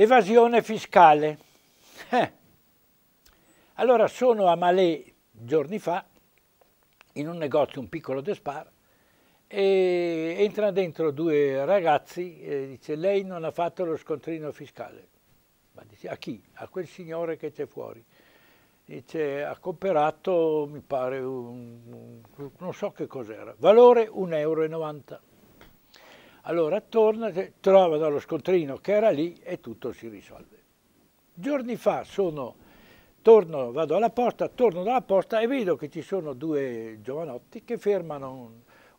Evasione fiscale. Eh. Allora sono a Malé giorni fa, in un negozio, un piccolo despar, e entrano dentro due ragazzi e dice lei non ha fatto lo scontrino fiscale. Ma dice a chi? A quel signore che c'è fuori. Dice ha comprato, mi pare, un, un, non so che cos'era, valore 1,90 euro. Allora torna, trova lo scontrino che era lì e tutto si risolve. Giorni fa sono, torno, vado alla posta, torno dalla posta e vedo che ci sono due giovanotti che fermano un,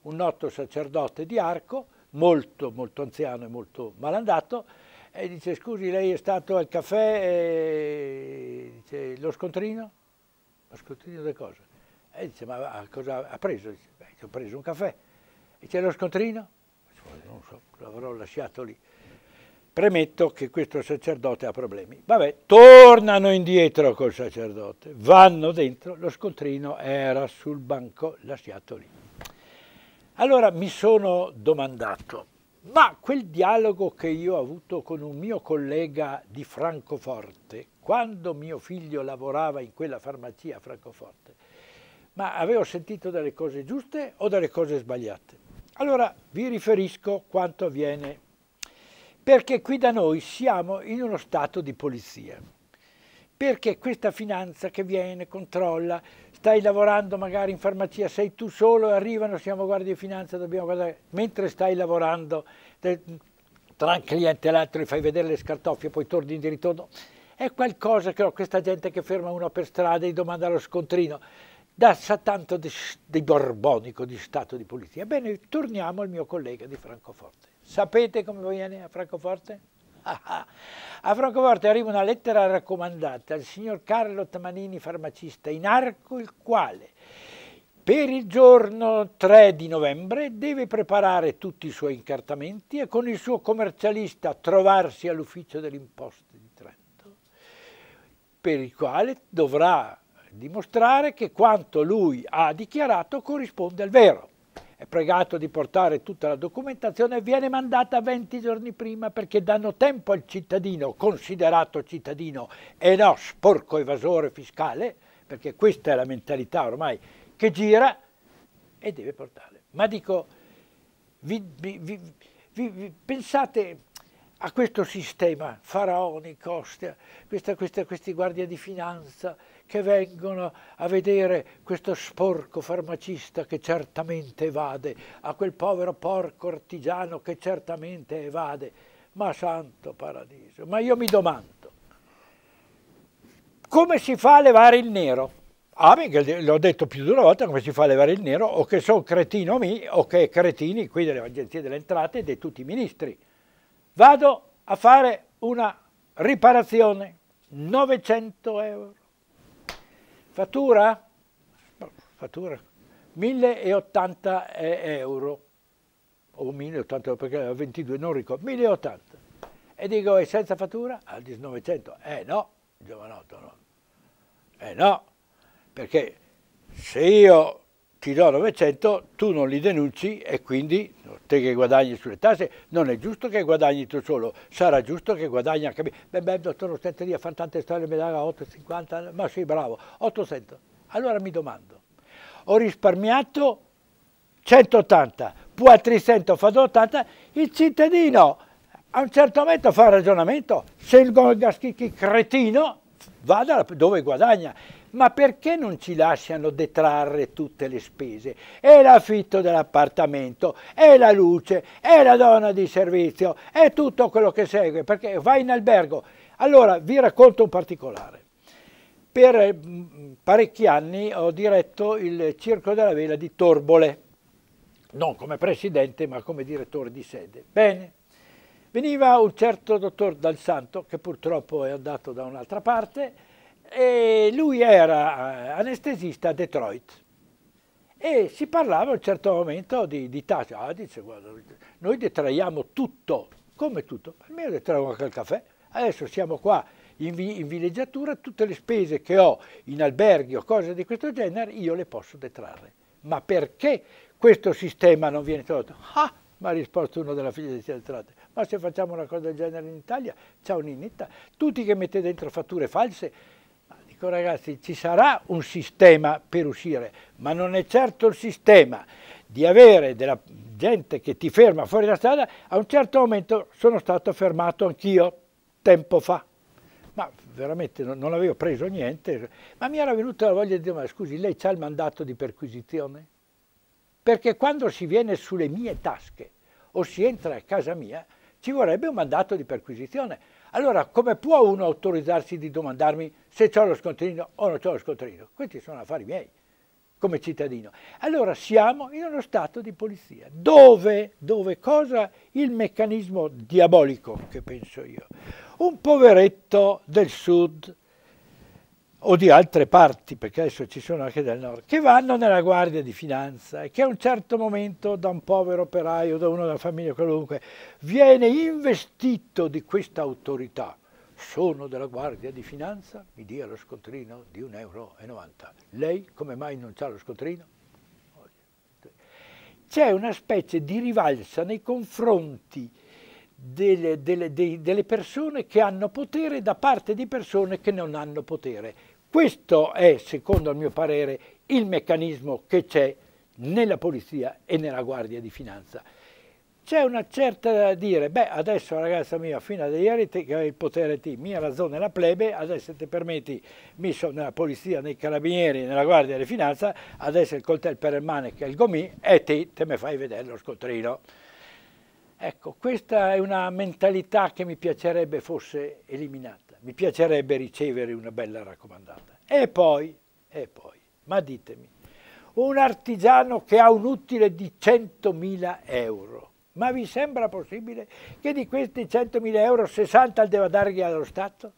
un noto sacerdote di Arco, molto, molto anziano e molto malandato, e dice scusi lei è stato al caffè e dice lo scontrino? Lo scontrino di cosa? E dice ma cosa ha preso? Dice, beh, ho preso un caffè. E c'è lo scontrino? non so, l'avrò lasciato lì. Premetto che questo sacerdote ha problemi. Vabbè, tornano indietro col sacerdote, vanno dentro, lo scontrino era sul banco lasciato lì. Allora mi sono domandato, ma quel dialogo che io ho avuto con un mio collega di Francoforte, quando mio figlio lavorava in quella farmacia a Francoforte, ma avevo sentito delle cose giuste o delle cose sbagliate? Allora vi riferisco quanto avviene, perché qui da noi siamo in uno stato di polizia, perché questa finanza che viene, controlla, stai lavorando magari in farmacia, sei tu solo e arrivano, siamo guardie di finanza, dobbiamo guardare, mentre stai lavorando tra un cliente e l'altro gli fai vedere le scartoffie, poi torni di ritorno, è qualcosa che ho, questa gente che ferma uno per strada e domanda lo scontrino, da tanto di, di borbonico, di stato di polizia. Bene, torniamo al mio collega di Francoforte. Sapete come viene a Francoforte? Ah, ah. A Francoforte arriva una lettera raccomandata al signor Carlo Tamanini, farmacista, in arco il quale per il giorno 3 di novembre deve preparare tutti i suoi incartamenti e con il suo commercialista trovarsi all'ufficio delle imposte di Trento, per il quale dovrà dimostrare che quanto lui ha dichiarato corrisponde al vero. È pregato di portare tutta la documentazione e viene mandata 20 giorni prima perché danno tempo al cittadino, considerato cittadino e no sporco evasore fiscale, perché questa è la mentalità ormai che gira e deve portare. Ma dico, vi, vi, vi, pensate a questo sistema faraonico, questa, questi guardie di finanza che vengono a vedere questo sporco farmacista che certamente evade, a quel povero porco artigiano che certamente evade. Ma santo paradiso, ma io mi domando, come si fa a levare il nero? Ah, l'ho detto più di una volta come si fa a levare il nero, o che sono cretino mi, o che cretini qui delle agenzie delle entrate e di tutti i ministri. Vado a fare una riparazione, 900 euro. Fattura? Fattura 1080 euro, o 1080 euro perché 22, non ricordo, 1080. E dico, e senza fattura? Al ah, 1900. Eh no, giovanotto no. Eh no, perché se io ti do 900, tu non li denunci e quindi te che guadagni sulle tasse, non è giusto che guadagni tu solo, sarà giusto che guadagni anche me. Beh, beh, dottor a fare tante storie, mi dava 8,50, ma sì, bravo, 800. Allora mi domando, ho risparmiato 180, più altri 100, fa 80, il cittadino a un certo momento fa un ragionamento, se il Gaschichi cretino, vada dove guadagna ma perché non ci lasciano detrarre tutte le spese? È l'affitto dell'appartamento, è la luce, è la donna di servizio, è tutto quello che segue, perché vai in albergo. Allora, vi racconto un particolare. Per eh, parecchi anni ho diretto il Circo della Vela di Torbole, non come presidente, ma come direttore di sede. Bene, veniva un certo dottor Dal Santo, che purtroppo è andato da un'altra parte, e lui era eh, anestesista a Detroit e si parlava a un certo momento di, di tasse. Ah, dice, guarda, noi detraiamo tutto, come tutto? Almeno detraiamo anche il caffè. Adesso siamo qua in, in villeggiatura, tutte le spese che ho in alberghi o cose di questo genere io le posso detrarre. Ma perché questo sistema non viene tolto? Ah, mi ha risposto uno della figlia di Cialtrate. Ma se facciamo una cosa del genere in Italia, ciao Ninita, tutti che mette dentro fatture false Ecco ragazzi, ci sarà un sistema per uscire, ma non è certo il sistema di avere della gente che ti ferma fuori da strada, a un certo momento sono stato fermato anch'io, tempo fa. Ma veramente non, non, avevo preso niente, ma mi era venuta la voglia di dire, ma scusi, lei ha il mandato di perquisizione? Perché quando si viene sulle mie tasche o si entra a casa mia, ci vorrebbe un mandato di perquisizione allora, come può uno autorizzarsi di domandarmi se ho lo scontrino o non ho lo scontrino? Questi sono affari miei, come cittadino. Allora, siamo in uno stato di polizia. Dove, dove cosa? Il meccanismo diabolico, che penso io. Un poveretto del sud o di altre parti, perché adesso ci sono anche del nord, che vanno nella guardia di finanza e che a un certo momento da un povero operaio, da uno della famiglia qualunque, viene investito di questa autorità. Sono della guardia di finanza, mi dia lo scontrino di 1,90 euro. Lei come mai non ha lo scontrino? C'è una specie di rivalsa nei confronti delle, delle, delle persone che hanno potere da parte di persone che non hanno potere questo è, secondo il mio parere, il meccanismo che c'è nella polizia e nella guardia di finanza. C'è una certa da dire, beh adesso ragazza mia, fino a ieri te, che avevi il potere ti, mia ragione è la plebe, adesso se ti permetti, mi sono nella polizia, nei carabinieri, nella guardia di finanza, adesso il coltello per il che è il gomì e te, te me fai vedere lo scontrino. Ecco, questa è una mentalità che mi piacerebbe fosse eliminata mi piacerebbe ricevere una bella raccomandata. E poi, e poi, ma ditemi, un artigiano che ha un utile di 100.000 euro, ma vi sembra possibile che di questi 100.000 euro 60 deve dargli allo Stato?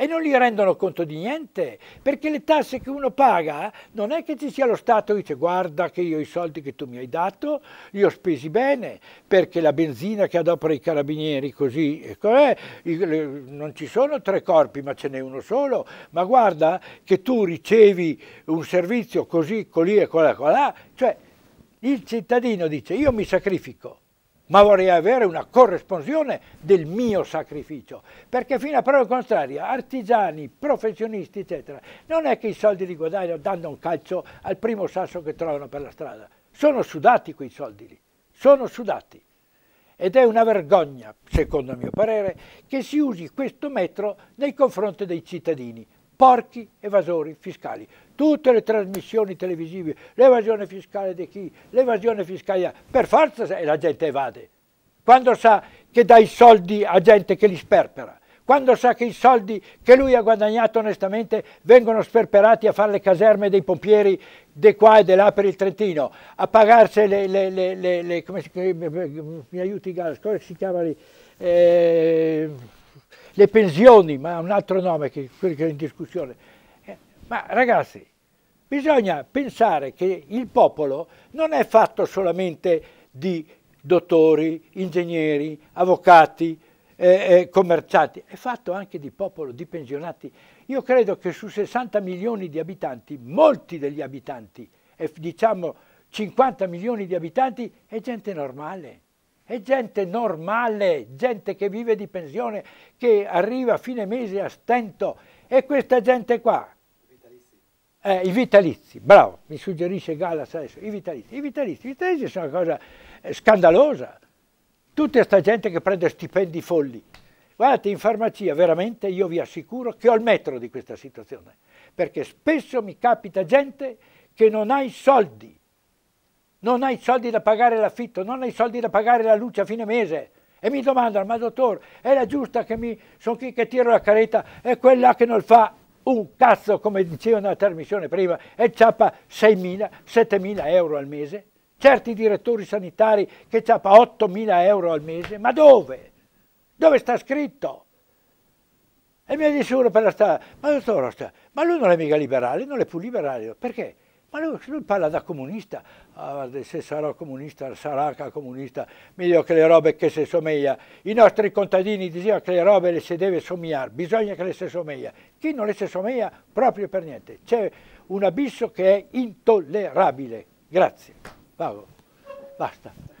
e non gli rendono conto di niente, perché le tasse che uno paga non è che ci sia lo Stato che dice guarda che io i soldi che tu mi hai dato li ho spesi bene, perché la benzina che adopera i carabinieri così, è, ecco, eh, non ci sono tre corpi ma ce n'è uno solo, ma guarda che tu ricevi un servizio così, colì e colà, colà, cioè il cittadino dice io mi sacrifico, ma vorrei avere una corresponsione del mio sacrificio, perché fino a prova contraria, artigiani, professionisti, eccetera, non è che i soldi li guadagnano dando un calcio al primo sasso che trovano per la strada, sono sudati quei soldi lì, sono sudati. Ed è una vergogna, secondo il mio parere, che si usi questo metro nei confronti dei cittadini porchi evasori fiscali. Tutte le trasmissioni televisive, l'evasione fiscale di chi, l'evasione fiscale, per forza la gente evade. Quando sa che dà i soldi a gente che li sperpera, quando sa che i soldi che lui ha guadagnato onestamente vengono sperperati a fare le caserme dei pompieri di qua e di là per il Trentino, a pagarsi le, le, le, le come si, mi aiuti Gas, come eh, si chiama lì? Eh, le pensioni, ma un altro nome che quello che è in discussione. Eh, ma ragazzi, bisogna pensare che il popolo non è fatto solamente di dottori, ingegneri, avvocati, eh, eh commercianti, è fatto anche di popolo, di pensionati. Io credo che su 60 milioni di abitanti, molti degli abitanti, e diciamo 50 milioni di abitanti, è gente normale. È gente normale, gente che vive di pensione, che arriva a fine mese a stento. E questa gente qua, eh, I vitalizi, bravo, mi suggerisce Gallas adesso, i vitalizi. I vitalizi, i vitalizi sono una cosa eh, scandalosa. Tutta questa gente che prende stipendi folli. Guardate, in farmacia veramente io vi assicuro che ho il metro di questa situazione, perché spesso mi capita gente che non ha i soldi non hai soldi da pagare l'affitto, non hai soldi da pagare la luce a fine mese. E mi domandano, ma dottor, è la giusta che mi sono qui che tiro la caretta e quella che non fa un cazzo, come diceva nella trasmissione prima, e ciappa 6.000, 7.000 euro al mese? Certi direttori sanitari che ciappa 8.000 euro al mese? Ma dove? Dove sta scritto? E mi dice uno per la strada, ma dottor ma lui non è mica liberale, non è più liberale, perché? Ma lui, lui parla da comunista, Ah, se sarò comunista, sarà comunista, meglio che le robe che si somiglia. I nostri contadini dicevano che le robe le si deve somigliare, bisogna che le si somiglia. Chi non le si somiglia, proprio per niente. C'è un abisso che è intollerabile. Grazie. Vago. Basta.